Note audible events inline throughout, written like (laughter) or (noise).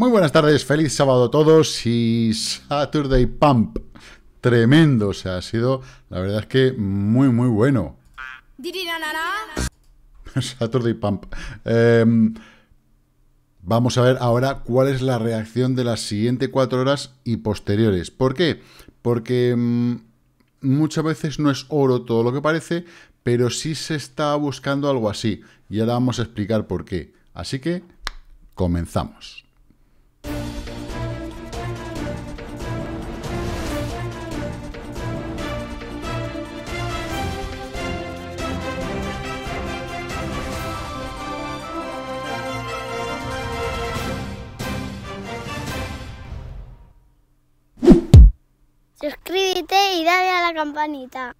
Muy buenas tardes, feliz sábado a todos y Saturday Pump. Tremendo, o sea, ha sido, la verdad es que muy, muy bueno. (laughs) Saturday Pump. Em, vamos a ver ahora cuál es la reacción de las siguientes cuatro horas y posteriores. ¿Por qué? Porque em, muchas veces no es oro todo lo que parece, pero sí se está buscando algo así. Y ahora vamos a explicar por qué. Así que, comenzamos. campanita.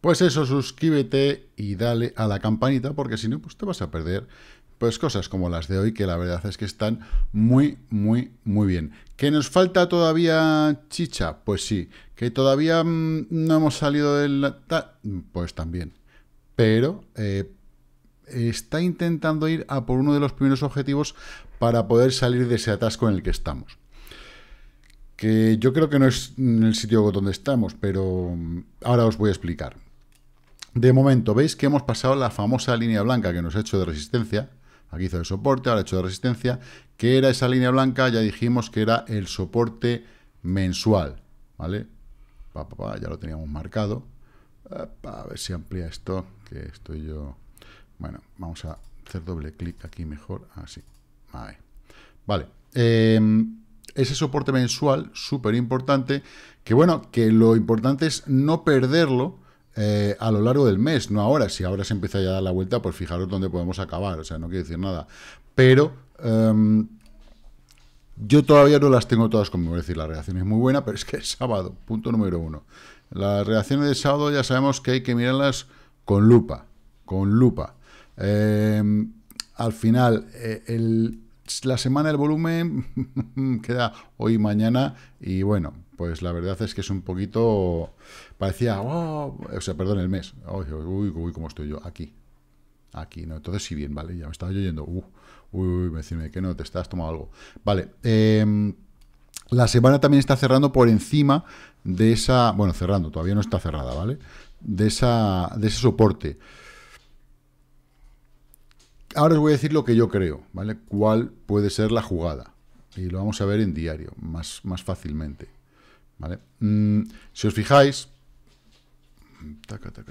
Pues eso, suscríbete y dale a la campanita, porque si no, pues te vas a perder pues cosas como las de hoy, que la verdad es que están muy, muy, muy bien. ¿Que nos falta todavía chicha? Pues sí. ¿Que todavía mm, no hemos salido del... Pues también. Pero eh, está intentando ir a por uno de los primeros objetivos para poder salir de ese atasco en el que estamos que yo creo que no es el sitio donde estamos, pero mm, ahora os voy a explicar. De momento, veis que hemos pasado la famosa línea blanca que nos ha hecho de resistencia, aquí hizo de soporte, ahora ha hecho de resistencia, que era esa línea blanca, ya dijimos que era el soporte mensual, ¿vale? ya lo teníamos marcado. A ver si amplía esto, que estoy yo... Bueno, vamos a hacer doble clic aquí mejor, así. Vale. Vale. Em, ese soporte mensual súper importante, que bueno, que lo importante es no perderlo eh, a lo largo del mes, no ahora, si ahora se empieza ya a dar la vuelta, pues fijaros dónde podemos acabar, o sea, no quiere decir nada, pero... Em, yo todavía no las tengo todas conmigo, es decir, la reacción es muy buena, pero es que es sábado, punto número uno. Las reacciones de sábado ya sabemos que hay que mirarlas con lupa, con lupa. Em, al final, eh, el, la semana el volumen (laughs) queda hoy, y mañana, y bueno, pues la verdad es que es un poquito, parecía, oh, o sea, perdón, el mes, uy, uy, cómo estoy yo, aquí, aquí, no, entonces si bien, vale, ya me estaba yo yendo, uh, uy, uy, uy, decirme que no, te estás tomando algo, vale, em, la semana también está cerrando por encima de esa, bueno, cerrando, todavía no está cerrada, ¿vale? De, esa, de ese soporte. Ahora os voy a decir lo que yo creo, ¿vale? ¿Cuál puede ser la jugada? Y lo vamos a ver en diario, más, más fácilmente. ¿Vale? Mm, si os fijáis,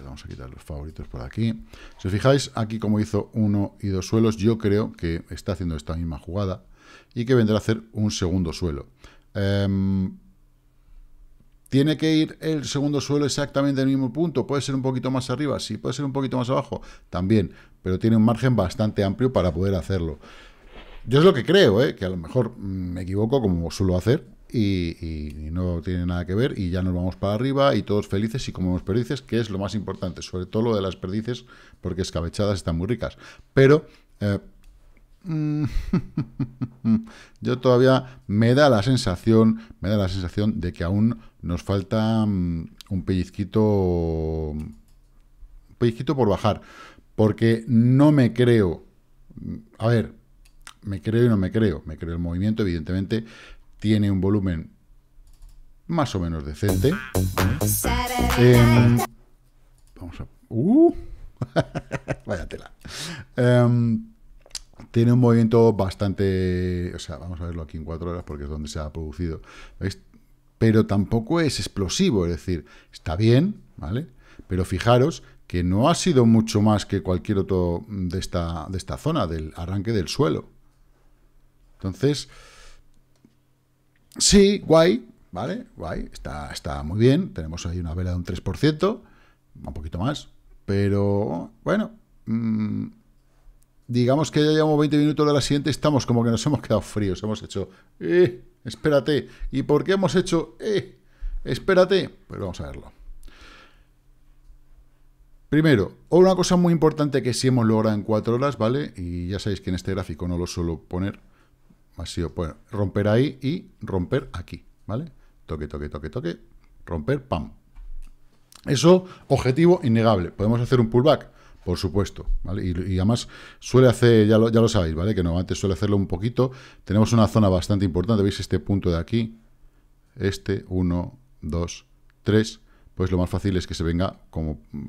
vamos a quitar los favoritos por aquí. Si os fijáis, aquí como hizo uno y dos suelos, yo creo que está haciendo esta misma jugada y que vendrá a hacer un segundo suelo. Em, ¿Tiene que ir el segundo suelo exactamente al mismo punto? ¿Puede ser un poquito más arriba? Sí, puede ser un poquito más abajo, también, pero tiene un margen bastante amplio para poder hacerlo. Yo es lo que creo, ¿eh? que a lo mejor mm, me equivoco como suelo hacer y, no tiene nada que ver y ya nos vamos para arriba y todos felices y comemos perdices, que es lo más importante, sobre todo lo de las perdices, porque escabechadas están muy ricas. Pero... Eh, (laughs) yo todavía me da la sensación, me da la sensación de que aún nos falta mm, un pellizquito, un pellizquito por bajar, porque no me creo, a ver, me creo y no me creo, me creo el movimiento, evidentemente tiene un volumen más o menos decente. Em, vamos a... Uh, (laughs) vaya tela. Em, tiene un movimiento bastante... O sea, vamos a verlo aquí en cuatro horas porque es donde se ha producido pero tampoco es explosivo, es decir, está bien, ¿vale? Pero fijaros que no ha sido mucho más que cualquier otro mm, de esta, de esta zona, del arranque del suelo. Entonces, sí, guay, ¿vale? Guay, está, está muy bien, tenemos ahí una vela de un 3%, un poquito más, pero bueno, mm, digamos que ya llevamos 20 minutos de la siguiente, estamos como que nos hemos quedado fríos, hemos hecho... Eh, Espérate. ¿Y por qué hemos hecho eh? Espérate. pero pues vamos a verlo. Primero, una cosa muy importante que si hemos logrado en cuatro horas, ¿vale? Y ya sabéis que en este gráfico no lo suelo poner. Ha sido bueno, pues, romper ahí y romper aquí, ¿vale? Toque, toque, toque, toque. Romper, pam. Eso, objetivo innegable. Podemos hacer un pullback por supuesto, ¿vale? Y, además suele hacer, ya lo, ya lo sabéis, ¿vale? Que normalmente suele hacerlo un poquito. Tenemos una zona bastante importante, ¿veis este punto de aquí? Este, 1, 2, 3. Pues lo más fácil es que se venga como mm,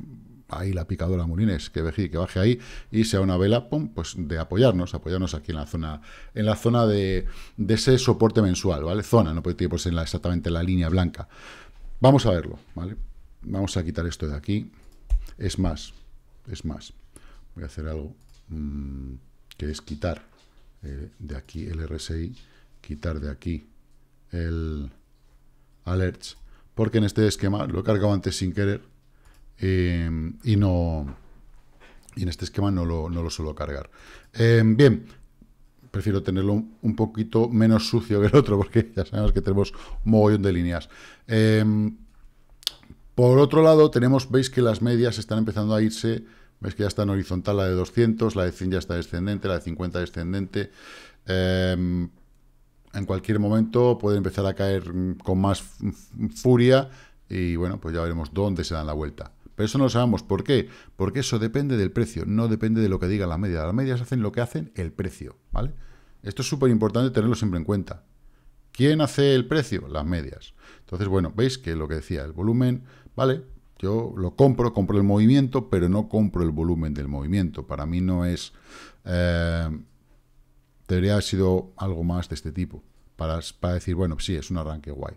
ahí la picadora Murines, que, que baje ahí y sea una vela pues de apoyarnos, apoyarnos aquí en la zona, en la zona de, ese soporte mensual, ¿vale? Zona, no puede ser pues exactamente la línea blanca. Vamos a verlo, ¿vale? Vamos a quitar esto de aquí. Es más, es más, voy a hacer algo mm, que es quitar eh, de aquí el RSI, quitar de aquí el alerts, porque en este esquema lo he cargado antes sin querer eh, y no y en este esquema no lo, suelo cargar. Em, bien, prefiero tenerlo un, un, poquito menos sucio que el otro (laughs) porque ya sabemos que tenemos un mogollón de líneas. Em, por otro lado, tenemos, veis que las medias están empezando a irse, veis que ya está en horizontal la de 200, la de 100 ya está descendente, la de 50 descendente. Em, en cualquier momento puede empezar a caer con más furia y bueno, pues ya veremos dónde se dan la vuelta. Pero eso no lo sabemos. ¿Por qué? Porque eso depende del precio, no depende de lo que digan las medias. Las medias hacen lo que hacen el precio, ¿vale? Esto es súper importante tenerlo siempre en cuenta. ¿Quién hace el precio? Las medias. Entonces, bueno, veis que lo que decía, el volumen, vale, yo lo compro, compro el movimiento, pero no compro el volumen del movimiento. Para mí no es... Eh, debería haber sido algo más de este tipo, para, para decir, bueno, sí, es un arranque guay.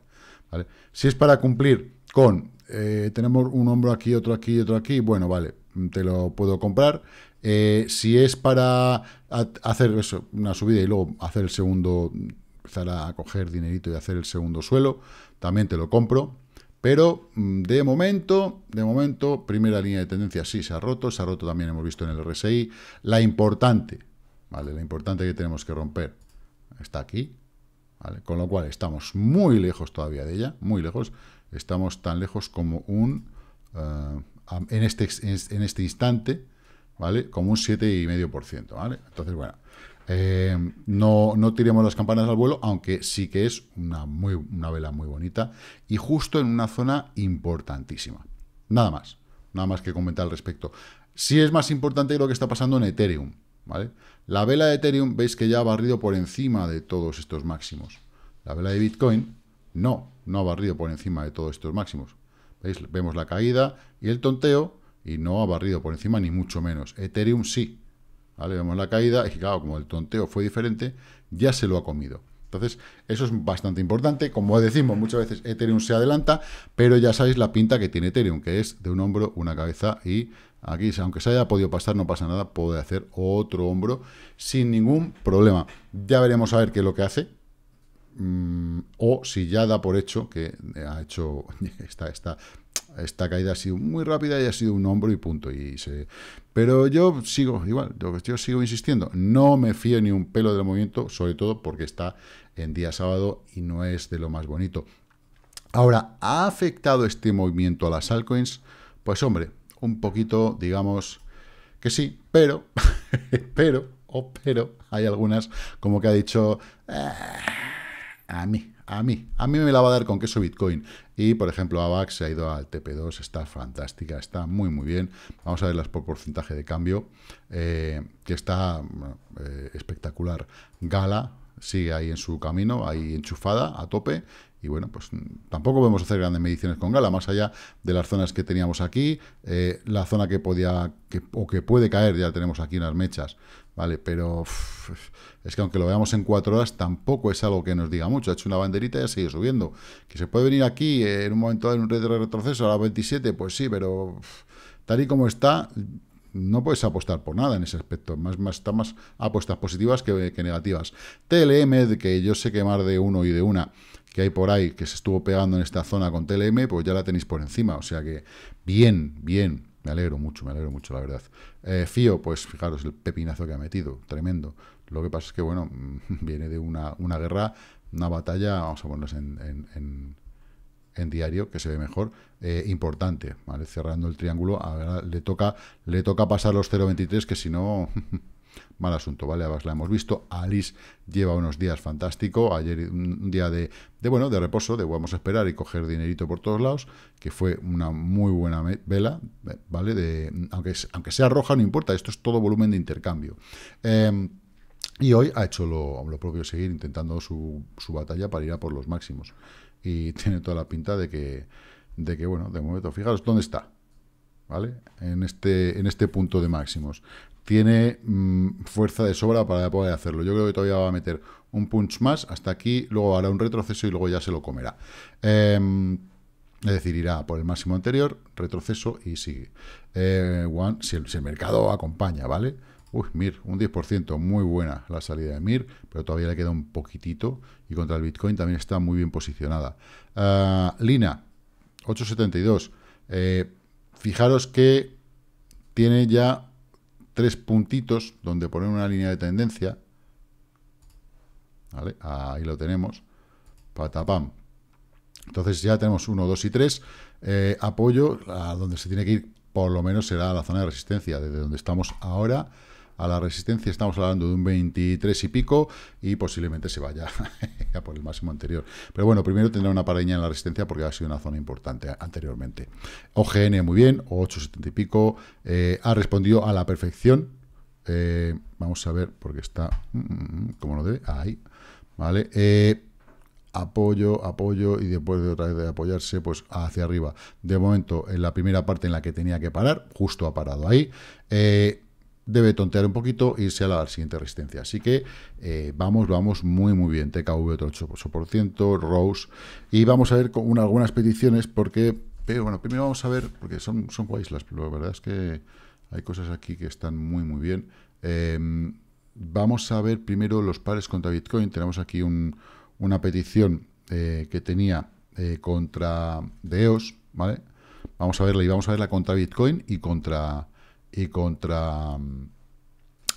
Si es para cumplir con, eh, tenemos un hombro aquí, otro aquí, otro aquí, bueno, vale, te lo puedo comprar. Eh, si es para hacer una subida y luego hacer el segundo empezar a coger dinerito y hacer el segundo suelo, también te lo compro. Pero mm, de momento, de momento, primera línea de tendencia sí se ha roto, se ha roto también hemos visto en el RSI. La importante, ¿vale? La importante que tenemos que romper está aquí, ¿vale? Con lo cual estamos muy lejos todavía de ella, muy lejos. Estamos tan lejos como un, eh, en, este, en este instante, ¿vale? Como un 7,5%, ¿vale? Entonces, bueno, eh, no, no tiremos las campanas al vuelo, aunque sí que es una, muy, una vela muy bonita y justo en una zona importantísima. Nada más, nada más que comentar al respecto. Sí es más importante lo que está pasando en Ethereum, ¿vale? La vela de Ethereum veis que ya ha barrido por encima de todos estos máximos. La vela de Bitcoin no, no ha barrido por encima de todos estos máximos. Vemos la caída y el tonteo y no ha barrido por encima ni mucho menos. Ethereum sí, Vemos la caída y claro, como el tonteo fue diferente, ya se lo ha comido. Entonces, eso es bastante importante. Como decimos, muchas veces Ethereum se adelanta, pero ya sabéis la pinta que tiene Ethereum, que es de un hombro, una cabeza y aquí, aunque se haya podido pasar, no pasa nada, puede hacer otro hombro sin ningún problema. Ya veremos a ver qué es lo que hace. Mm, o si ya da por hecho que ha hecho (laughs) está esta esta caída ha sido muy rápida y ha sido un hombro y punto. Y se... Pero yo sigo igual, yo, sigo insistiendo, no me fío ni un pelo del movimiento, sobre todo porque está en día sábado y no es de lo más bonito. Ahora, ¿ha afectado este movimiento a las altcoins? Pues hombre, un poquito, digamos que sí, pero, (laughs) pero, o oh, pero, hay algunas como que ha dicho, ah, a mí, a mí, a mí me la va a dar con queso Bitcoin. Y, por ejemplo, AVAX se ha ido al TP2, está fantástica, está muy, muy bien. Vamos a ver las por porcentaje de cambio, eh, que está mm, eh, espectacular. Gala sigue ahí en su camino, ahí enchufada, a tope. Y bueno, pues mm, tampoco podemos hacer grandes mediciones con Gala, más allá de las zonas que teníamos aquí, eh, la zona que podía o que puede caer, ya tenemos aquí unas mechas, ¿vale? Pero es que aunque lo veamos en cuatro horas, tampoco es algo que nos diga mucho. Ha hecho una banderita y ha seguido subiendo. Que se puede venir aquí en un momento en un retroceso a las 27, pues sí, pero tal y como está, no puedes apostar por nada en ese aspecto. Más, más, más apuestas positivas que, negativas. TLM, que yo sé que más de uno y de una que hay por ahí, que se estuvo pegando en esta zona con TLM, pues ya la tenéis por encima. O sea que bien, bien. Me alegro mucho, me alegro mucho, la verdad. Eh, Fío, pues fijaros el pepinazo que ha metido, tremendo. Lo que pasa es que, bueno, (laughs) viene de una, una guerra, una batalla, vamos a ponernos en en diario, que se ve mejor, eh, importante, ¿vale? Cerrando el triángulo, ahora le toca, le toca pasar los 0.23, que si no, (laughs) mal asunto, ¿vale? Además la hemos visto, Alice lleva unos días fantástico, ayer un día de, bueno, de reposo, de vamos a esperar y coger dinerito por todos lados, que fue una muy buena vela, ¿vale? aunque, aunque sea roja, no importa, esto es todo volumen de intercambio. Em, y hoy ha hecho lo, lo propio, seguir intentando su, su batalla para ir a por los máximos y (laughs) tiene toda la pinta de que, de que bueno, de momento, fijaros dónde está, ¿vale? En este, en este punto de máximos. Tiene mm, fuerza de sobra para poder hacerlo. Yo creo que todavía va a meter un punch más hasta aquí, luego hará un retroceso y luego ya se lo comerá. Em, es decir, irá por el máximo anterior, retroceso y sigue. one, eh, si, el, mercado acompaña, ¿vale? Uy, MIR, un 10%, muy buena la salida de MIR, pero todavía le queda un poquitito. Y contra el Bitcoin también está muy bien posicionada. Ah, Lina, 872. Eh, fijaros que tiene ya tres puntitos donde poner una línea de tendencia. Ahí lo tenemos. Patapam. Entonces ya tenemos 1, 2 y 3. Eh, apoyo a donde se tiene que ir, por lo menos será la zona de resistencia, desde donde estamos ahora a la resistencia, estamos hablando de un 23 y pico, y posiblemente se vaya (laughs) a por el máximo anterior. Pero bueno, primero tendrá una pareña en la resistencia porque ha sido una zona importante anteriormente. OGN muy bien, 8,70 y pico, eh, ha respondido a la perfección. Eh, vamos a ver, porque está, mm, mm, mm, como lo debe, ahí, ¿vale? Eh, apoyo, apoyo y después de otra vez de apoyarse, pues hacia arriba. De momento, en la primera parte en la que tenía que parar, justo ha parado ahí. Eh, debe tontear un poquito e irse a la siguiente resistencia. Así que eh, vamos, vamos muy, muy bien. TKV otro 8%, Rose. Y vamos a ver algunas peticiones porque... Pero bueno, primero vamos a ver, porque son, son guays las... La verdad es que hay cosas aquí que están muy, muy bien. Em, vamos a ver primero los pares contra Bitcoin. Tenemos aquí una petición eh, que tenía eh, contra DEOS, ¿vale? Vamos a verla y vamos a verla contra Bitcoin y contra y contra mm,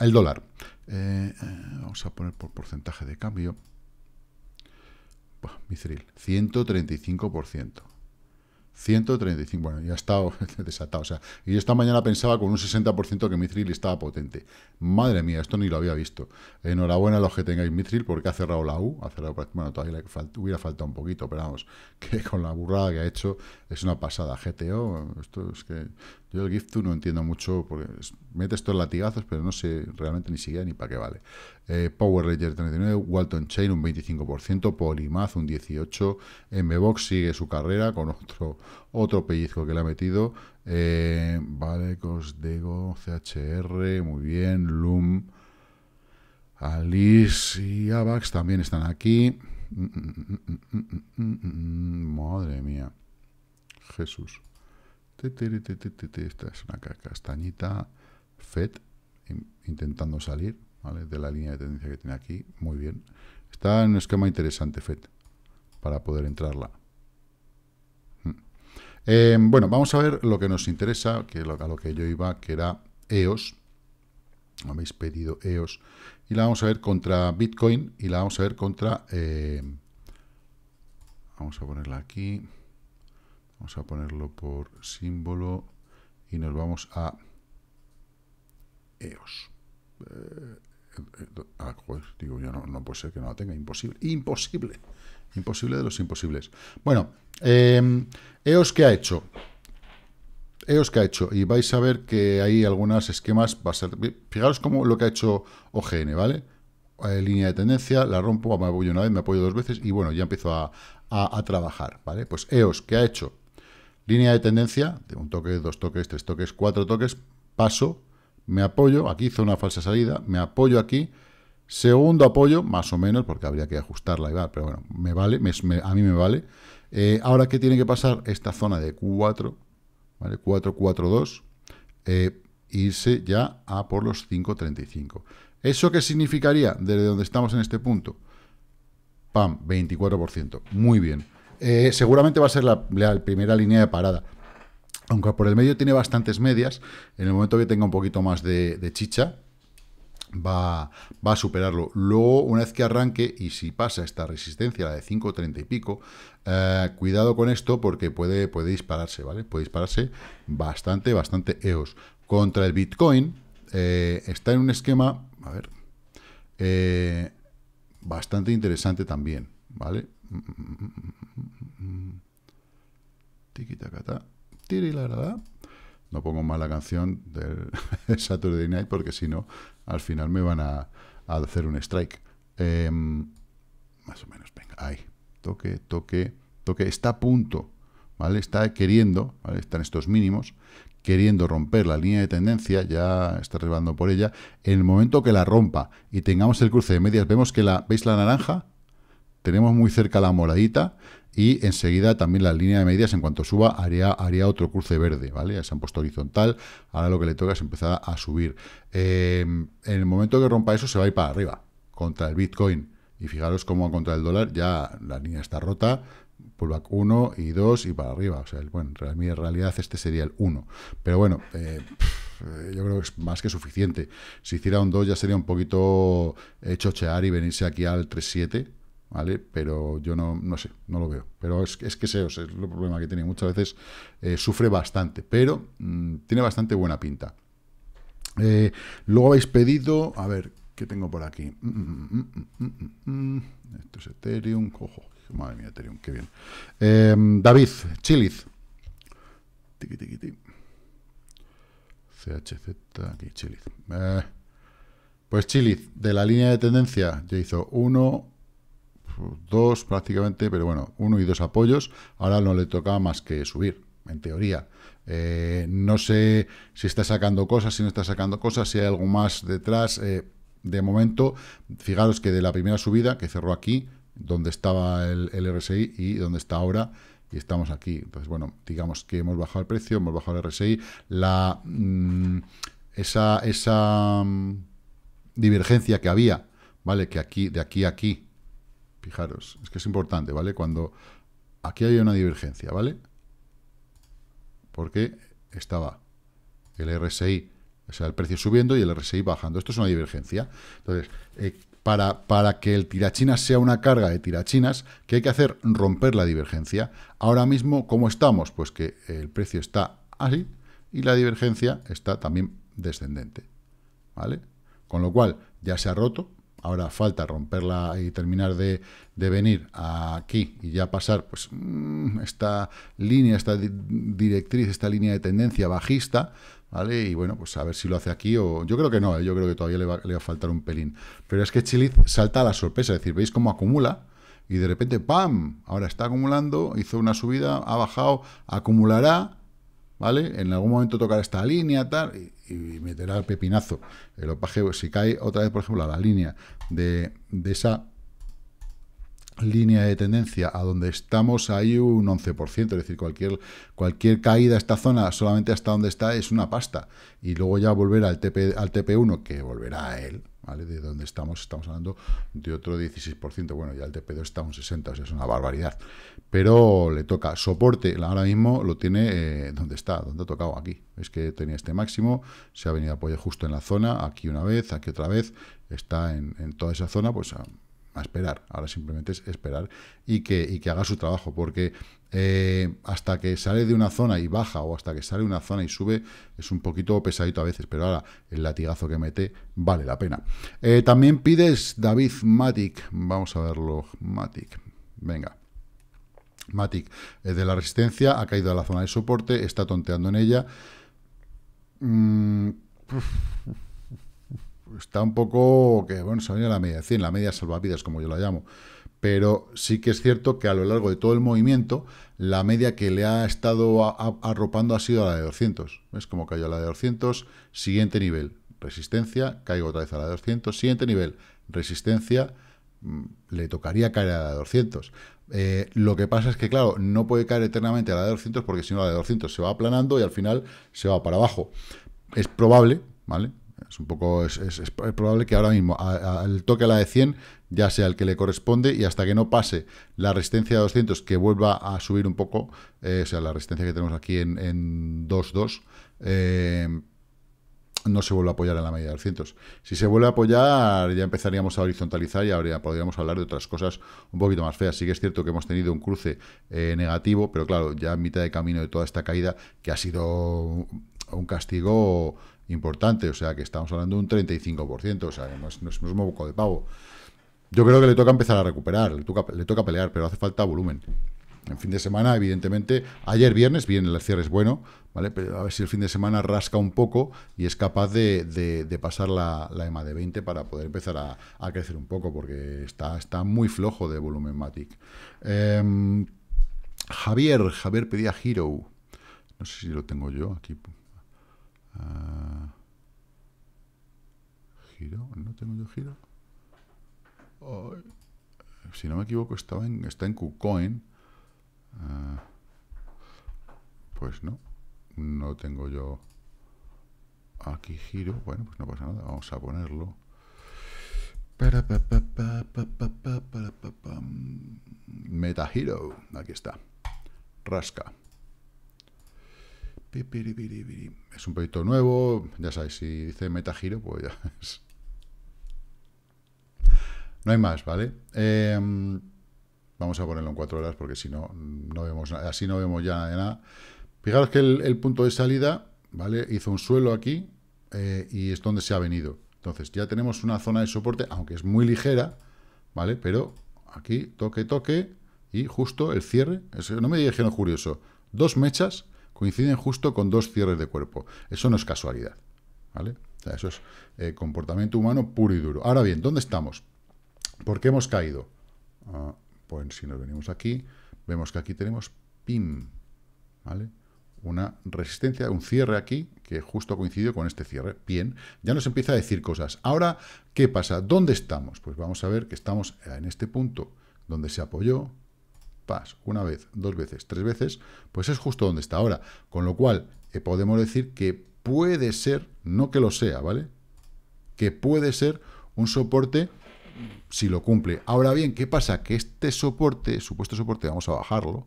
el dólar. Eh, eh, vamos a poner por porcentaje de cambio. Mithril. 135%. 135, bueno, ya ha estado (laughs) desatado. O sea, y esta mañana pensaba con un 60% que Mithril estaba potente. Madre mía, esto ni lo había visto. Enhorabuena a los que tengáis Mithril porque ha cerrado la U, ha cerrado, bueno, todavía le hubiera faltado un poquito, pero vamos, (laughs) que con la burrada que ha hecho es una pasada. GTO, esto es que yo el gift no entiendo mucho, porque mete estos latigazos, pero no sé realmente ni siquiera ni para qué vale. Eh, Power Ranger 39, Walton Chain un 25%, Polymath un 18%, MBox sigue su carrera con otro, otro pellizco que le ha metido. vale, Cosdego, CHR, muy bien, Loom, Alice y Avax también están aquí. madre mía, Jesús. Esta es una castañita FED intentando salir de la línea de tendencia que tiene aquí. Muy bien. Está en un esquema interesante FED para poder entrarla. Mm. Em, bueno, vamos a ver lo que nos interesa, que lo, a lo que yo iba, que era EOS. Habéis pedido EOS. Y la vamos a ver contra Bitcoin y la vamos a ver contra... Eh, vamos a ponerla aquí. Vamos a ponerlo por símbolo y nos vamos a EOS. Eh, eh, ah, digo yo, no, no, puede ser que no la tenga, imposible, imposible, imposible de los imposibles. Bueno, em, EOS, ¿qué ha hecho? EOS, ¿qué ha hecho? Y vais a ver que hay algunos esquemas va a ser Fijaros cómo lo que ha hecho OGN, ¿vale? Eh, línea de tendencia, la rompo, me apoyo una vez, me apoyo dos veces y bueno, ya empiezo a, a trabajar, ¿vale? Pues EOS, ¿qué ha hecho? Línea de tendencia, de un toque, dos toques, tres toques, cuatro toques, paso, me apoyo, aquí hizo una falsa salida, me apoyo aquí, segundo apoyo, más o menos, porque habría que ajustarla y va, pero bueno, me vale, a mí me vale. Eh, ahora, ¿qué tiene que pasar? Esta zona de 4, ¿vale? 4, 4, 2, irse ya a por los 5.35. ¿Eso qué significaría desde donde estamos en este punto? ¡Pam! 24%. Muy bien. Eh, seguramente va a ser la, primera línea de parada. Aunque por el medio tiene bastantes medias, en el momento que tenga un poquito más de, chicha, Va, a superarlo. Luego, una vez que arranque, y si pasa esta resistencia, la de 5.30 y pico, eh, cuidado con esto porque puede, puede dispararse, ¿vale? Puede dispararse bastante, bastante EOS. Contra el Bitcoin, eh, está en un esquema, a ver, bastante interesante también, ¿vale? Mm, mm, mm, Mm. la No pongo más la canción del (laughs) Saturday Night porque si no, al final me van a, hacer un strike. Em, más o menos, venga, ahí. Toque, toque, toque. Está a punto, ¿vale? Está queriendo, Están estos mínimos, queriendo romper la línea de tendencia, ya está arribando por ella. En el momento que la rompa y tengamos el cruce de medias, vemos que la, ¿veis la naranja? Tenemos muy cerca la moradita y enseguida también la línea de medias, en cuanto suba, haría, haría otro cruce verde, ¿vale? Ya se han puesto horizontal, ahora lo que le toca es empezar a subir. Em, en el momento que rompa eso, se va a ir para arriba, contra el Bitcoin. Y fijaros cómo contra el dólar ya la línea está rota, pullback 1 y 2 y para arriba. O sea, bueno, en realidad este sería el 1. Pero bueno, eh, yo creo que es más que suficiente. Si hiciera un 2 ya sería un poquito eh, chochear y venirse aquí al 3.7 ¿vale? Pero yo no, sé, no lo veo. Pero es, es que os, es el problema que tiene. Muchas veces eh, sufre bastante, pero mm, tiene bastante buena pinta. Eh, luego habéis pedido, a ver, ¿qué tengo por aquí? Mm, mm, esto es Ethereum, ojo, madre mía, Ethereum, qué bien. Em, David, Chiliz. Tiki, tiki, CHZ, aquí, Chiliz. Eh, pues Chiliz, de la línea de tendencia, Ya hizo 1, dos prácticamente, pero bueno, uno y dos apoyos. Ahora no le toca más que subir, en teoría. Eh, no sé si está sacando cosas, si no está sacando cosas, si hay algo más detrás. Eh, de momento, fijaros que de la primera subida que cerró aquí, donde estaba el, RSI y donde está ahora, y estamos aquí. Entonces, bueno, digamos que hemos bajado el precio, hemos bajado el RSI. La, mm, esa esa mm, divergencia que había, ¿vale? Que aquí, de aquí a aquí, Fijaros, es que es importante, ¿vale? Cuando aquí hay una divergencia, ¿vale? Porque estaba el RSI, o sea, el precio subiendo y el RSI bajando. Esto es una divergencia. Entonces, eh, para, para, que el tirachinas sea una carga de tirachinas, ¿qué hay que hacer? Romper la divergencia. Ahora mismo, ¿cómo estamos? Pues que el precio está así y la divergencia está también descendente. ¿Vale? Con lo cual, ya se ha roto, Ahora falta romperla y terminar de, venir aquí y ya pasar pues, mm, esta línea, esta directriz, esta línea de tendencia bajista, ¿vale? Y bueno, pues a ver si lo hace aquí o... Yo creo que no, ¿eh? yo creo que todavía le va, le va, a faltar un pelín. Pero es que Chiliz salta a la sorpresa, es decir, ¿veis cómo acumula? Y de repente, ¡pam! Ahora está acumulando, hizo una subida, ha bajado, acumulará ¿vale? En algún momento tocará esta línea, tal, y, meterá el pepinazo. El opaje, si cae otra vez, por ejemplo, a la línea de, esa línea de tendencia a donde estamos hay un 11%, es decir, cualquier, cualquier caída a esta zona, solamente hasta donde está, es una pasta. Y luego ya volver al, TP, al TP1, que volverá a él, de donde estamos, estamos hablando de otro 16%. Bueno, ya el TP2 está a un 60%, o sea, es una barbaridad. Pero le toca soporte, ahora mismo lo tiene eh, donde está, donde ha tocado, aquí. Es que tenía este máximo, se ha venido a apoyar justo en la zona, aquí una vez, aquí otra vez, está en, en toda esa zona, pues a esperar. Ahora simplemente es esperar y que, que haga su trabajo, porque eh, hasta que sale de una zona y baja o hasta que sale de una zona y sube es un poquito pesadito a veces, pero ahora el latigazo que mete vale la pena. Eh, también pides David Matic, vamos a verlo, Matic, venga. Matic de la resistencia, ha caído a la zona de soporte, está tonteando en ella. Mm, está un poco que, bueno, se ha venido la media 100, la media salvavidas, como yo la llamo. Pero sí que es cierto que a lo largo de todo el movimiento, la media que le ha estado arropando ha sido la de 200. Es como cayó a la de 200? Siguiente nivel, resistencia, caigo otra vez a la de 200. Siguiente nivel, resistencia, mm, le tocaría caer a la de 200. Eh, lo que pasa es que, claro, no puede caer eternamente a la de 200 porque si no la de 200 se va aplanando y al final se va para abajo. Es probable, ¿vale? Es un poco, es, probable que ahora mismo al el toque a la de 100 ya sea el que le corresponde y hasta que no pase la resistencia de 200 que vuelva a subir un poco, eh, o sea, la resistencia que tenemos aquí en, en 2.2, eh, no se vuelve a apoyar en la media de 200. Si se vuelve a apoyar, ya empezaríamos a horizontalizar y habría, podríamos hablar de otras cosas un poquito más feas. Sí que es cierto que hemos tenido un cruce eh, negativo, pero claro, ya en mitad de camino de toda esta caída, que ha sido un castigo importante, o sea que estamos hablando de un 35%, o sea nos no es, un poco de pavo. Yo creo que le toca empezar a recuperar, le toca, pelear, pero hace falta volumen. En fin de semana, evidentemente, ayer viernes, bien, el cierre es bueno, ¿vale? Pero a ver si el fin de semana rasca un poco y es capaz de, pasar la, la, EMA de 20 para poder empezar a, crecer un poco, porque está, está muy flojo de volumen Matic. Em, Javier, Javier pedía Hero. No sé si lo tengo yo aquí. Ah, ¿Giro? ¿No tengo yo giro? si no me equivoco, estaba en, está en KuCoin. Ah, pues no. No tengo yo aquí giro. Bueno, pues no pasa nada. Vamos a ponerlo. Meta Aquí está. Rasca. Es un proyecto nuevo, ya sabéis, si dice metagiro, pues ya es. No hay más, ¿vale? Em, vamos a ponerlo en cuatro horas porque si no, no vemos nada. Así no vemos ya nada. Fijaros que el, punto de salida, ¿vale? Hizo un suelo aquí eh, y es donde se ha venido. Entonces ya tenemos una zona de soporte, aunque es muy ligera, ¿vale? Pero aquí toque, toque y justo el cierre. no me que no curioso. Dos mechas coinciden justo con dos cierres de cuerpo. Eso no es casualidad. ¿vale? eso es eh, comportamiento humano puro y duro. Ahora bien, ¿dónde estamos? ¿Por qué hemos caído? Ah, pues si nos venimos aquí, vemos que aquí tenemos PIM. ¿vale? Una resistencia, un cierre aquí, que justo coincide con este cierre. Bien, ya nos empieza a decir cosas. Ahora, ¿qué pasa? ¿Dónde estamos? Pues vamos a ver que estamos en este punto donde se apoyó, una vez, dos veces, tres veces, pues es justo donde está ahora. Con lo cual, eh, podemos decir que puede ser, no que lo sea, ¿vale? Que puede ser un soporte si lo cumple. Ahora bien, ¿qué pasa? Que este soporte, supuesto soporte, vamos a bajarlo,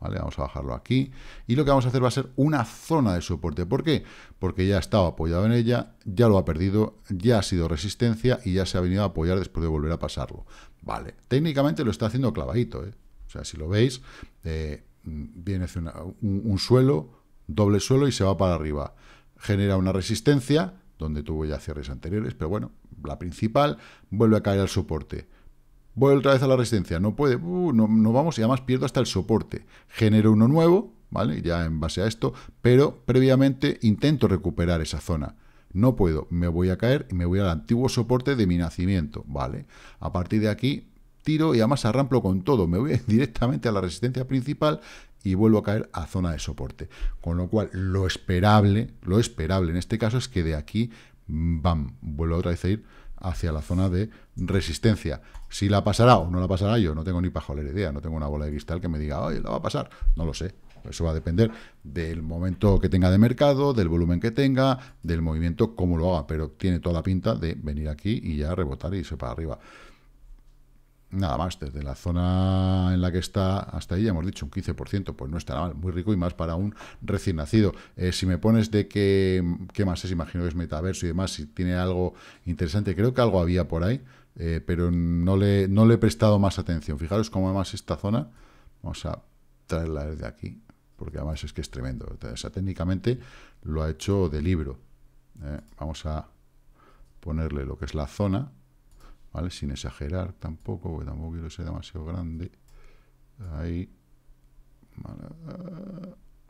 ¿vale? Vamos a bajarlo aquí. Y lo que vamos a hacer va a ser una zona de soporte. ¿Por qué? Porque ya estaba apoyado en ella, ya lo ha perdido, ya ha sido resistencia y ya se ha venido a apoyar después de volver a pasarlo. Vale, técnicamente lo está haciendo clavadito, ¿eh? sea, si lo veis, eh, viene un, suelo, doble suelo y se va para arriba. Genera una resistencia, donde tuvo ya cierres anteriores, pero bueno, la principal, vuelve a caer al soporte. Voy otra vez a la resistencia, no puede, uh, no, no, vamos, y además pierdo hasta el soporte. Genero uno nuevo, ¿vale? Ya en base a esto, pero previamente intento recuperar esa zona. No puedo, me voy a caer y me voy al antiguo soporte de mi nacimiento, ¿vale? A partir de aquí tiro y además arramplo con todo. Me voy (laughs) directamente a la resistencia principal y vuelvo a caer a zona de soporte. Con lo cual, lo esperable, lo esperable en este caso es que de aquí, mm, bam, vuelvo otra vez a ir hacia la zona de resistencia. Si la pasará o no la pasará, yo no tengo ni pajolera idea, no tengo una bola de cristal que me diga, oye, la va a pasar, no lo sé. Eso va a depender del momento que tenga de mercado, del volumen que tenga, del movimiento, cómo lo haga, pero tiene toda la pinta de venir aquí y ya rebotar y irse para arriba nada más, desde la zona en la que está hasta ahí, ya hemos dicho un 15%, pues no está nada mal, muy rico y más para un recién nacido. Eh, si me pones de qué, qué más es, imagino que es metaverso y demás, si tiene algo interesante, creo que algo había por ahí, eh, pero no le, no le he prestado más atención. Fijaros cómo además esta zona, vamos a traerla desde aquí, porque además es que es tremendo. O sea, técnicamente lo ha hecho de libro. Eh, vamos a ponerle lo que es la zona, sin exagerar tampoco, porque tampoco quiero ser demasiado grande. Ahí,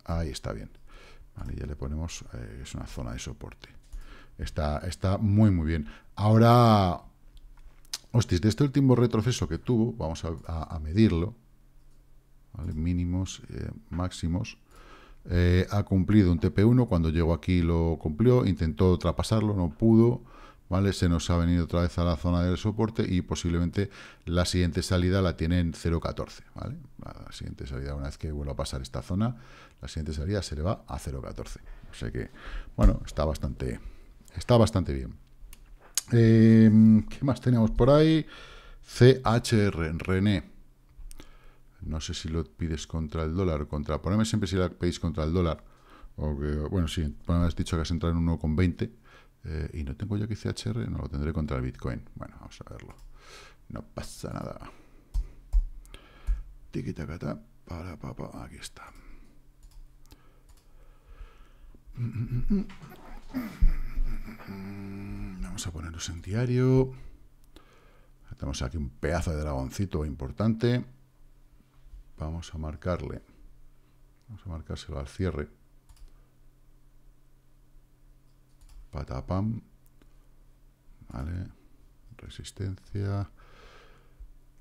ah, ahí está bien. ya le ponemos, eh, es una zona de soporte. Está, está muy, muy bien. Ahora, hostis, de este último retroceso que tuvo, vamos a, medirlo, mínimos, eh, máximos, eh, ha cumplido un TP1, cuando llegó aquí lo cumplió, intentó traspasarlo, no pudo, se nos ha venido otra vez a la zona del soporte y posiblemente la siguiente salida la tiene en 0.14, La siguiente salida, una vez que vuelva a pasar esta zona, la siguiente salida se le va a 0.14. O sea que, bueno, está bastante, está bastante bien. Em, ¿Qué más tenemos por ahí? CHR, René. No sé si lo pides contra el dólar o contra... Poneme siempre si la pedís contra el dólar. bueno, sí, me has dicho que has entrado en 1,20 eh, y no tengo yo aquí CHR, no lo tendré contra el Bitcoin. Bueno, vamos a verlo. No pasa nada. tiquita cata para papá, aquí está. Vamos a ponernos en diario. Tenemos aquí un pedazo de dragoncito importante. Vamos a marcarle. Vamos a marcárselo al cierre. patapam, ¿vale? Resistencia.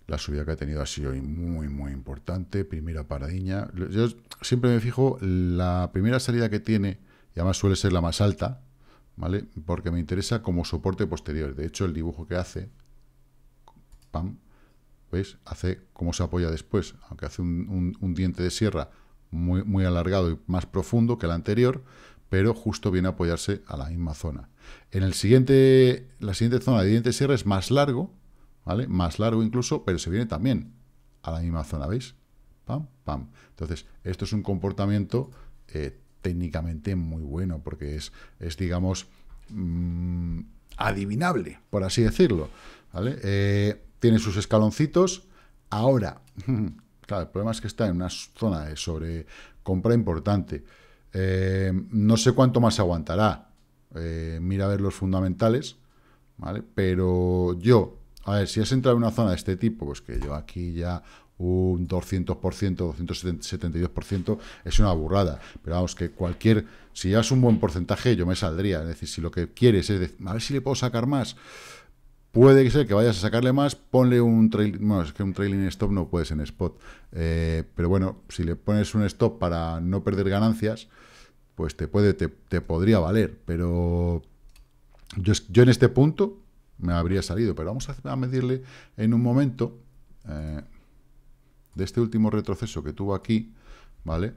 La subida que ha tenido ha sido muy, muy importante. Primera paradiña. Yo siempre me fijo la primera salida que tiene, y además suele ser la más alta, ¿vale? Porque me interesa como soporte posterior. De hecho, el dibujo que hace, pam, ¿veis? Hace como se apoya después, aunque hace un, un diente de sierra muy, muy alargado y más profundo que el anterior, pero justo viene a apoyarse a la misma zona. En el siguiente, la siguiente zona de dientes cierre es más largo, ¿vale? Más largo incluso, pero se viene también a la misma zona, ¿veis? Pam, pam. Entonces, esto es un comportamiento eh, técnicamente muy bueno, porque es, es digamos, mm, adivinable, por así decirlo, eh, tiene sus escaloncitos. Ahora, (laughs) claro, el problema es que está en una zona de sobre compra importante. Eh, no sé cuánto más aguantará. Eh, mira a ver los fundamentales, ¿vale? Pero yo, a ver, si has entrado en una zona de este tipo, pues que yo aquí ya un 200%, 272%, es una burrada. Pero vamos, que cualquier, si ya es un buen porcentaje, yo me saldría. Es decir, si lo que quieres es, decir, a ver si le puedo sacar más, Puede ser que vayas a sacarle más, ponle un trailing, bueno, es que un trailing stop no puedes en spot, eh, pero bueno, si le pones un stop para no perder ganancias, pues te puede, te, podría valer, pero yo, en este punto me habría salido, pero vamos a, medirle en un momento eh, de este último retroceso que tuvo aquí, ¿vale?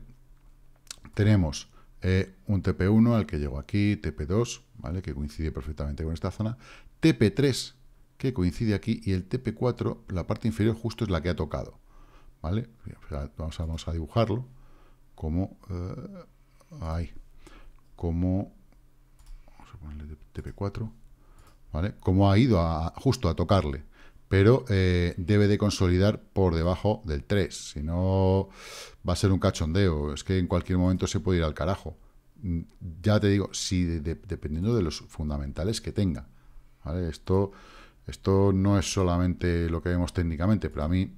Tenemos eh, un TP1 al que llegó aquí, TP2, ¿vale? Que coincide perfectamente con esta zona, TP3 que coincide aquí, y el TP4, la parte inferior justo es la que ha tocado. ¿Vale? Vamos a, dibujarlo como... Eh, ahí. Como... Vamos a ponerle TP4. ¿Vale? Como ha ido justo a tocarle. Pero eh, debe de consolidar por debajo del 3. Si no, va a ser un cachondeo. Es que en cualquier momento se puede ir al carajo. Mm, ya te digo, si dependiendo de los fundamentales que tenga. ¿Vale? Esto esto no es solamente lo que vemos técnicamente, pero a mí...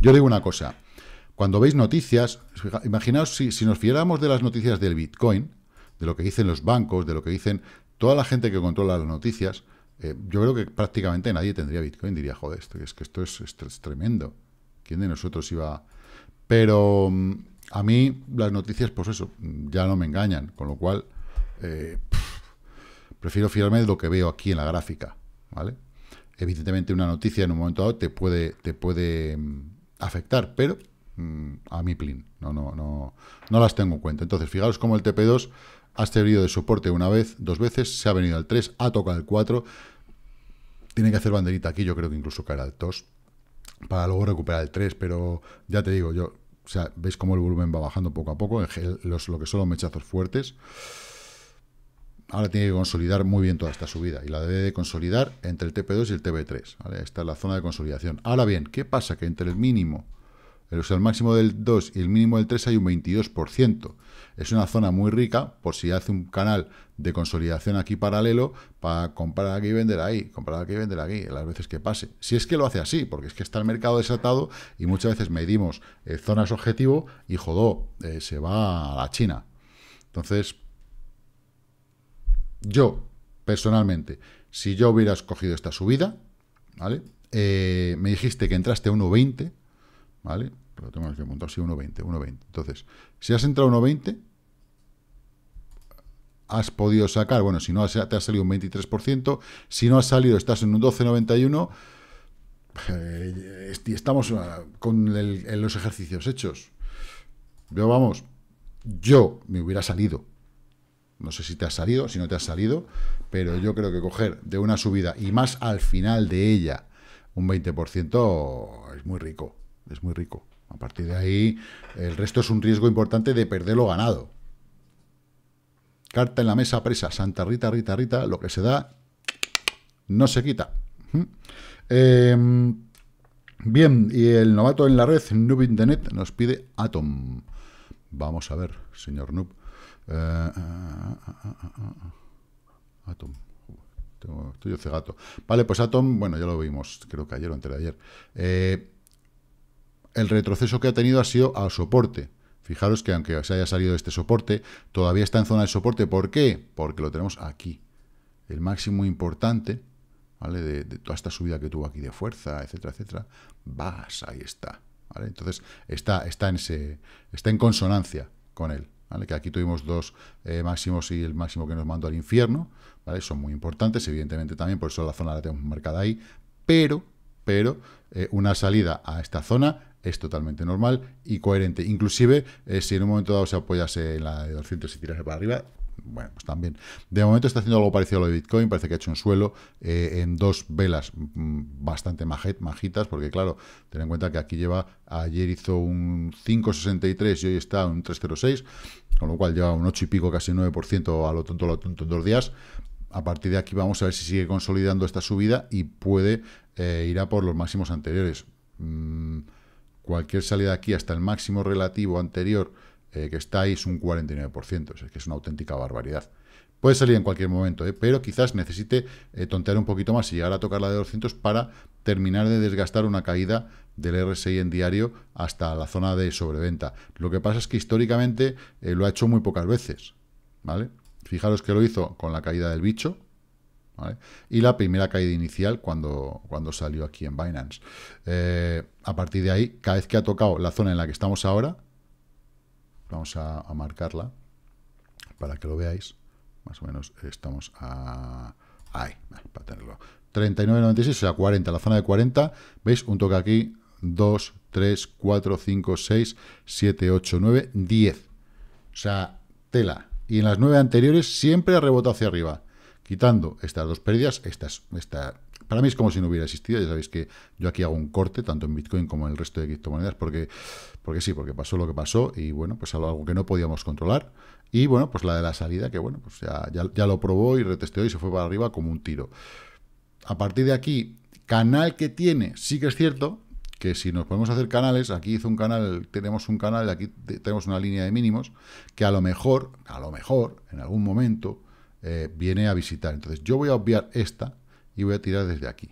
Yo digo una cosa. Cuando veis noticias, imaginaos si, nos fiéramos de las noticias del Bitcoin, de lo que dicen los bancos, de lo que dicen toda la gente que controla las noticias, eh, yo creo que prácticamente nadie tendría Bitcoin. Diría, joder, esto, es que esto es, tremendo. ¿Quién de nosotros iba...? Pero mm, a mí las noticias, pues eso, ya no me engañan. Con lo cual, eh, prefiero fiarme de lo que veo aquí en la gráfica. Evidentemente una noticia en un momento dado te puede, te puede mm, afectar, pero mm, a mi plin, no, no, no, no las tengo en cuenta. Entonces, fijaros cómo el TP2 ha servido de soporte una vez, dos veces, se ha venido al 3, ha tocado el 4, tiene que hacer banderita aquí, yo creo que incluso caerá al 2, para luego recuperar el 3, pero ya te digo, yo, o sea, veis cómo el volumen va bajando poco a poco, los, lo que son los mechazos fuertes, ahora tiene que consolidar muy bien toda esta subida y la debe de consolidar entre el TP2 y el TP3. Esta es la zona de consolidación. Ahora bien, ¿qué pasa? Que entre el mínimo, el, máximo del 2 y el mínimo del 3 hay un 22%. Es una zona muy rica por si hace un canal de consolidación aquí paralelo para comprar aquí y vender ahí, comprar aquí y vender aquí, las veces que pase. Si es que lo hace así, porque es que está el mercado desatado y muchas veces medimos eh, zonas objetivo y jodó, eh, se va a la China. Entonces, yo, personalmente, si yo hubiera escogido esta subida, ¿vale? Eh, me dijiste que entraste a 1.20, ¿vale? Pero tengo que uno sí, 1.20, 1.20. Entonces, si has entrado a 1.20, has podido sacar, bueno, si no te ha salido un 23%, si no has salido estás en un 12.91, y eh, estamos ah, con los ejercicios hechos. Yo, vamos, yo me hubiera salido, no sé si te ha salido, si no te ha salido, pero yo creo que coger de una subida y más al final de ella un 20% es muy rico, es muy rico. A partir de ahí, el resto es un riesgo importante de perder lo ganado. Carta en la mesa presa, Santa Rita, Rita, Rita, lo que se da no se quita. Em, bien, y el novato en la red, Noob Internet, nos pide Atom. Vamos a ver, señor Noob, Atom. estoy yo cegato. Vale, pues Atom, bueno, ya lo vimos, creo que ayer o antes de ayer. el retroceso que ha tenido ha sido al soporte. Fijaros que aunque se haya salido de este soporte, todavía está en zona de soporte. ¿Por qué? Porque lo tenemos aquí. El máximo importante, ¿vale? De, toda esta subida que tuvo aquí de fuerza, etcétera, etcétera. Vas, ahí está. Entonces, está, está, en está en consonancia con él que aquí tuvimos dos eh, máximos y el máximo que nos mandó al infierno, son muy importantes, evidentemente también, por eso la zona la tenemos marcada ahí, pero, pero eh, una salida a esta zona es totalmente normal y coherente, inclusive eh, si en un momento dado se apoyase en la de 200 y tirase para arriba, bueno, pues también. De momento está haciendo algo parecido a lo de Bitcoin, parece que ha hecho un suelo eh, en dos velas mm, bastante majitas, porque claro, ten en cuenta que aquí lleva, ayer hizo un 5,63 y hoy está un 3,06, con lo cual lleva un 8 y pico, casi 9% a lo tonto, a lo tonto en dos días. A partir de aquí vamos a ver si sigue consolidando esta subida y puede eh, ir a por los máximos anteriores. Mm, cualquier salida aquí hasta el máximo relativo anterior eh, que estáis un 49%, es, que es una auténtica barbaridad. Puede salir en cualquier momento, ¿eh? pero quizás necesite eh, tontear un poquito más y llegar a tocar la de 200 para terminar de desgastar una caída del RSI en diario hasta la zona de sobreventa. Lo que pasa es que históricamente lo ha hecho muy pocas veces, ¿vale? Fijaros que lo hizo con la caída del bicho, Y la primera caída inicial cuando, cuando salió aquí en Binance. a partir de ahí, cada vez que ha tocado la zona en la que estamos ahora, Vamos a, marcarla para que lo veáis. Más o menos estamos a... Ahí, para tenerlo. 39.96, o sea, 40, la zona de 40. ¿Veis? Un toque aquí, 2, 3, 4, 5, 6, 7, 8, 9, 10. O sea, tela. Y en las 9 anteriores siempre ha rebotado hacia arriba. Quitando estas dos pérdidas, esta, esta para mí es como si no hubiera existido. Ya sabéis que yo aquí hago un corte, tanto en Bitcoin como en el resto de criptomonedas, porque, porque sí, porque pasó lo que pasó y bueno, pues algo que no podíamos controlar. Y bueno, pues la de la salida, que bueno, pues ya, ya, lo probó y retesteó y se fue para arriba como un tiro. A partir de aquí, canal que tiene, sí que es cierto que si nos podemos hacer canales, aquí hizo un canal, tenemos un canal, aquí tenemos una línea de mínimos, que a lo mejor, a lo mejor, en algún momento, eh, viene a visitar. Entonces yo voy a obviar esta y voy a tirar desde aquí.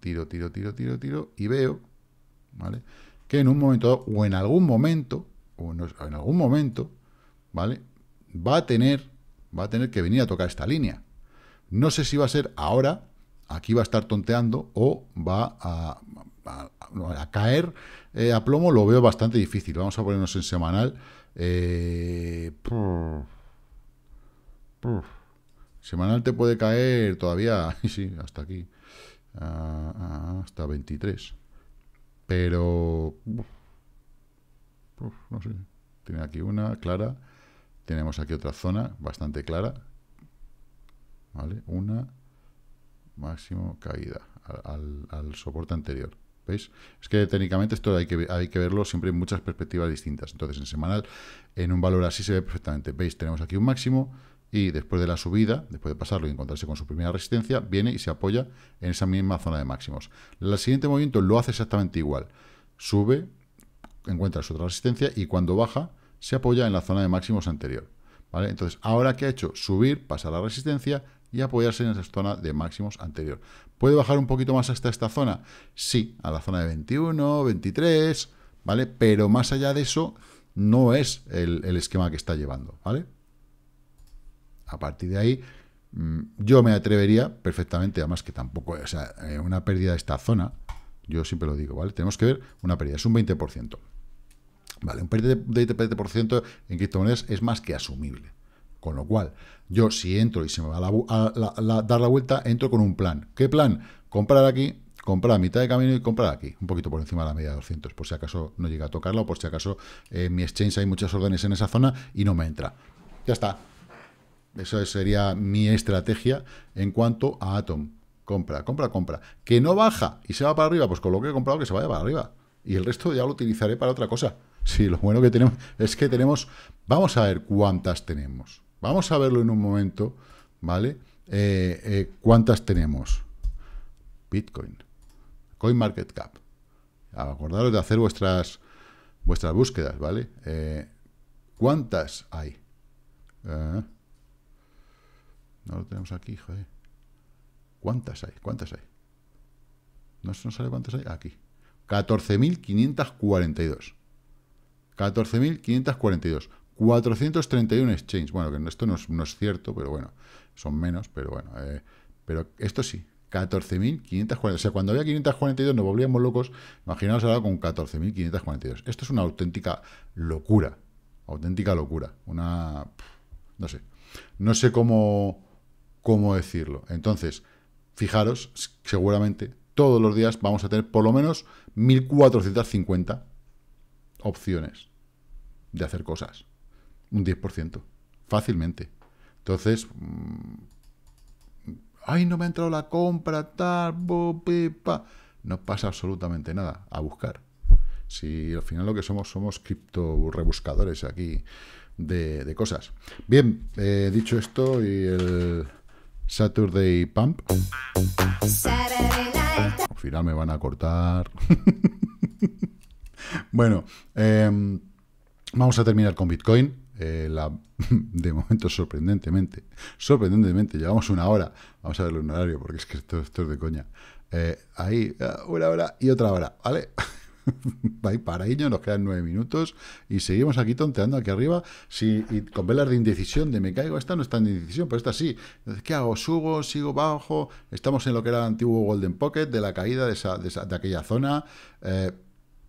tiro, tiro, tiro, tiro, tiro y veo ¿vale? que en un momento o en algún momento, o en, algún momento, ¿vale? va a tener va a tener que venir a tocar esta línea. No sé si va a ser ahora, aquí va a estar tonteando o va a, caer eh, a plomo, lo veo bastante difícil. Vamos a ponernos en semanal. Eh, Semanal te puede caer todavía, (laughs) sí, hasta aquí, ah, ah, hasta 23. Pero, no sé, tiene aquí una clara, tenemos aquí otra zona bastante clara, ¿vale? Una máximo caída al, soporte anterior. ¿Veis? Es que técnicamente esto hay que, hay que verlo siempre en muchas perspectivas distintas. Entonces, en semanal, en un valor así se ve perfectamente. ¿Veis? Tenemos aquí un máximo, y después de la subida, después de pasarlo y encontrarse con su primera resistencia, viene y se apoya en esa misma zona de máximos. El siguiente movimiento lo hace exactamente igual. Sube, encuentra su otra resistencia y cuando baja se apoya en la zona de máximos anterior. ¿vale? Entonces, ahora que ha hecho subir, pasar la resistencia y apoyarse en esa zona de máximos anterior. ¿Puede bajar un poquito más hasta esta zona? Sí, a la zona de 21, 23, ¿vale? Pero más allá de eso, no es el, el esquema que está llevando, ¿vale? A partir de ahí, mm, yo me atrevería perfectamente, además que tampoco, o sea, eh, una pérdida de esta zona, yo siempre lo digo, ¿vale? Tenemos que ver una pérdida, es un 20%. Vale, un pérdida de 20% en criptomonedas es más que asumible. Con lo cual, yo si entro y se me va a, dar la vuelta, entro con un plan. ¿Qué plan? Comprar aquí, comprar a mitad de camino y comprar aquí, un poquito por encima de la media de 200, por si acaso no llega a tocarla o por si acaso eh, en mi exchange hay muchas órdenes en esa zona y no me entra. Ya está, esa sería mi estrategia en cuanto a Atom. Compra, compra, compra. Que no baja y se va para arriba, pues con lo que he comprado que se vaya para arriba. Y el resto ya lo utilizaré para otra cosa. Sí, lo bueno que tenemos es que tenemos... Vamos a ver cuántas tenemos. Vamos a verlo en un momento, ¿vale? Eh, eh, ¿Cuántas tenemos? Bitcoin. CoinMarketCap. Acordaros de hacer vuestras, vuestras búsquedas, ¿vale? Eh, ¿Cuántas hay? No lo tenemos aquí, joder. ¿Cuántas hay? ¿Cuántas hay? ¿No, no sale cuántas hay? Aquí. 14.542. 14.542. 431 exchange. Bueno, que esto no es, no es, cierto, pero bueno, son menos, pero bueno. Eh, pero esto sí, 14.542. O sea, cuando había 542 nos volvíamos locos. Imaginaos ahora con 14.542. Esto es una auténtica locura. Auténtica locura. Una... no sé. No sé cómo cómo decirlo. Entonces, fijaros, seguramente todos los días vamos a tener por lo menos 1.450 opciones de hacer cosas. Un 10%. Fácilmente. Entonces, mm, ay, no me ha entrado la compra, tal, bo, No pasa absolutamente nada. A buscar. Si al final lo que somos, somos cripto rebuscadores aquí de, cosas. Bien, eh, dicho esto y el, Saturday Pump. Al final me van a cortar. (laughs) bueno, em, vamos a terminar con Bitcoin. Eh, (laughs) de momento, sorprendentemente, sorprendentemente, llevamos una hora. Vamos a ver en horario, porque es que esto, es de coña. Eh, ahí, ah, una hora y otra hora, ¿vale? (laughs) Vaya para ello, nos quedan nueve minutos y seguimos aquí tonteando aquí arriba. Si, y con velas de indecisión, de me caigo, esta no está en indecisión, pero esta sí. ¿qué hago? ¿Subo? ¿Sigo bajo? Estamos en lo que era el antiguo Golden Pocket, de la caída de, esa, de, aquella zona. Eh,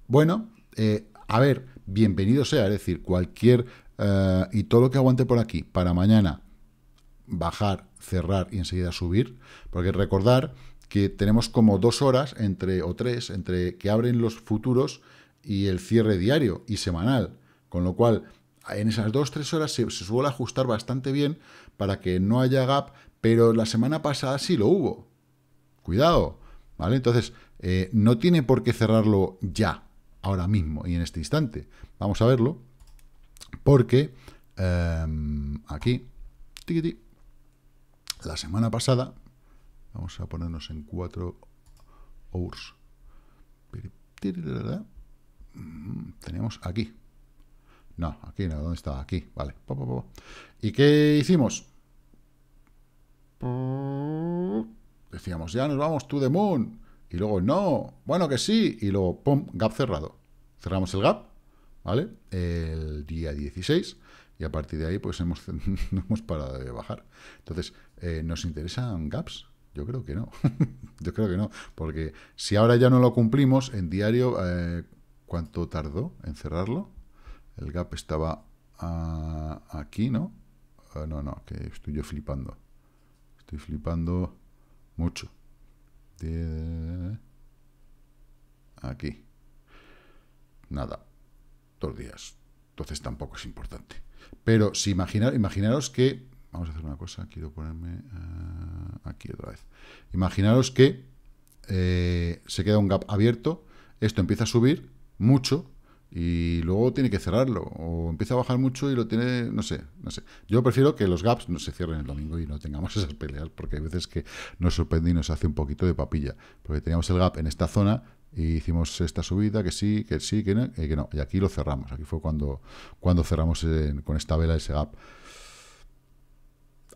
bueno, eh, a ver, bienvenido sea, es decir, cualquier... Eh, y todo lo que aguante por aquí, para mañana, bajar, cerrar y enseguida subir, porque recordar que tenemos como dos horas entre o tres entre que abren los futuros y el cierre diario y semanal, con lo cual en esas dos tres horas se, se suele ajustar bastante bien para que no haya gap, pero la semana pasada sí lo hubo. Cuidado, ¿vale? Entonces eh, no tiene por qué cerrarlo ya, ahora mismo y en este instante. Vamos a verlo porque em, aquí tiquiti, la semana pasada Vamos a ponernos en 4 hours. Mm, Tenemos aquí. No, aquí no. ¿Dónde está? Aquí. Vale. ¿Y qué hicimos? Decíamos, ya nos vamos to the moon. Y luego, no. Bueno, que sí. Y luego, pum, gap cerrado. Cerramos el gap, ¿vale? El día 16 y a partir de ahí pues hemos, (laughs) hemos parado de bajar. Entonces, eh, nos interesan gaps, yo creo que no. (laughs) Yo creo que no. Porque si ahora ya no lo cumplimos, en diario, eh, ¿cuánto tardó en cerrarlo? El gap estaba aquí, ¿no? Eh, no, no, que estoy yo flipando. Estoy flipando mucho. Aquí. Nada. Dos días. Entonces tampoco es importante. Pero si imaginaros que vamos a hacer una cosa, quiero ponerme eh, aquí otra vez. Imaginaros que eh, se queda un gap abierto, esto empieza a subir mucho y luego tiene que cerrarlo, o empieza a bajar mucho y lo tiene, no sé, no sé. Yo prefiero que los gaps no se cierren el domingo y no tengamos (laughs) esas peleas, porque hay veces que nos sorprende y nos hace un poquito de papilla, porque teníamos el gap en esta zona y hicimos esta subida, que sí, que sí, que no, eh, y aquí lo cerramos, aquí fue cuando, cuando cerramos con esta vela ese gap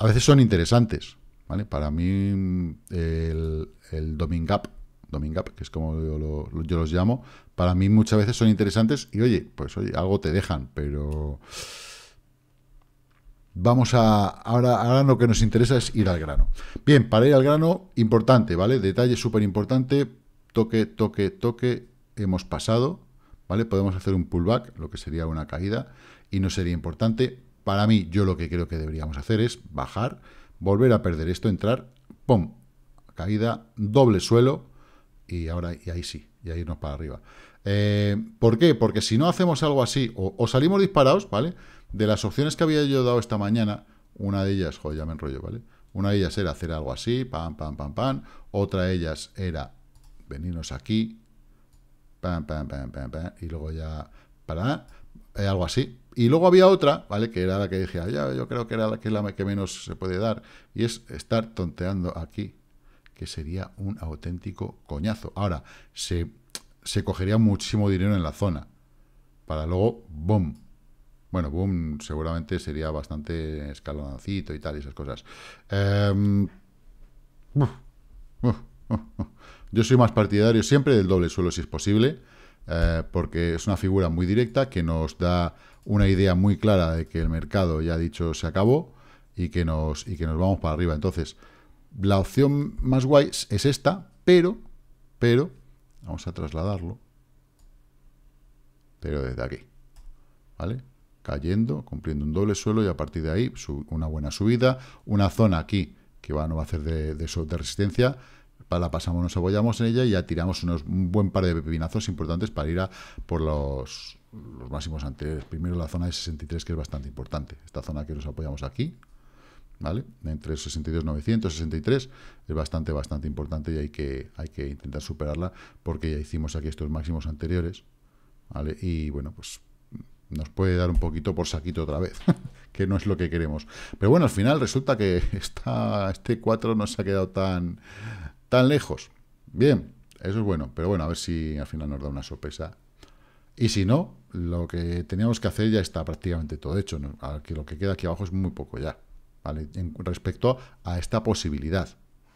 a veces son interesantes. ¿vale? Para mí, el, el Domingap, Domingap, que es como yo, los llamo, para mí muchas veces son interesantes y oye, pues oye, algo te dejan, pero vamos a... Ahora, ahora lo que nos interesa es ir al grano. Bien, para ir al grano, importante, ¿vale? Detalle súper importante, toque, toque, toque, hemos pasado, ¿vale? Podemos hacer un pullback, lo que sería una caída, y no sería importante. Para mí, yo lo que creo que deberíamos hacer es bajar, volver a perder esto, entrar, ¡pum! Caída, doble suelo, y ahora y ahí sí, y ahí irnos para arriba. Eh, ¿Por qué? Porque si no hacemos algo así, o, salimos disparados, ¿vale? De las opciones que había yo dado esta mañana, una de ellas, joder, ya me enrollo, ¿vale? Una de ellas era hacer algo así, pam, pam, pam, pam. Otra de ellas era venirnos aquí, pam, pam, pam, pam, pam, y luego ya para eh, algo así. Y luego había otra, ¿vale? Que era la que dije, ah, ya, yo creo que era la que, la que menos se puede dar, y es estar tonteando aquí, que sería un auténtico coñazo. Ahora, se, cogería muchísimo dinero en la zona, para luego, ¡boom! Bueno, boom seguramente sería bastante escaloncito y tal, esas cosas. Em, yo soy más partidario siempre del doble suelo si es posible, eh, porque es una figura muy directa que nos da una idea muy clara de que el mercado ya dicho se acabó y que nos, que nos vamos para arriba. Entonces, la opción más guay es esta, pero, pero, vamos a trasladarlo, pero desde aquí, ¿vale? Cayendo, cumpliendo un doble suelo y a partir de ahí una buena subida, una zona aquí que va, no va a hacer de, de, de resistencia, la pasamos, nos apoyamos en ella y ya tiramos unos, un buen par de pepinazos importantes para ir a por los, máximos anteriores. Primero la zona de 63, que es bastante importante. Esta zona que nos apoyamos aquí, ¿vale? Entre 62, 900, 63, es bastante, bastante importante y hay que, hay que intentar superarla porque ya hicimos aquí estos máximos anteriores, ¿vale? Y bueno, pues nos puede dar un poquito por saquito otra vez, (laughs) que no es lo que queremos. Pero bueno, al final resulta que (laughs) este 4 no se ha quedado tan tan lejos. Bien, eso es bueno, pero bueno, a ver si al final nos da una sorpresa. Y si no, lo que teníamos que hacer ya está prácticamente todo hecho. lo que queda aquí abajo es muy poco ya, ¿vale? respecto a esta posibilidad.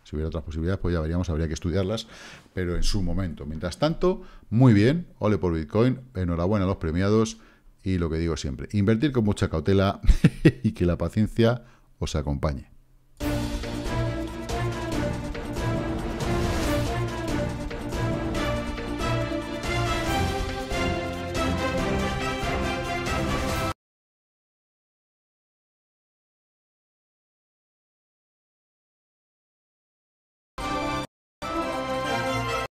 Si hubiera otras posibilidades, pues ya veríamos, habría que estudiarlas, pero en su momento. Mientras tanto, muy bien, ole por Bitcoin, enhorabuena a los premiados y lo que digo siempre, invertir con mucha cautela (laughs) y que la paciencia os acompañe.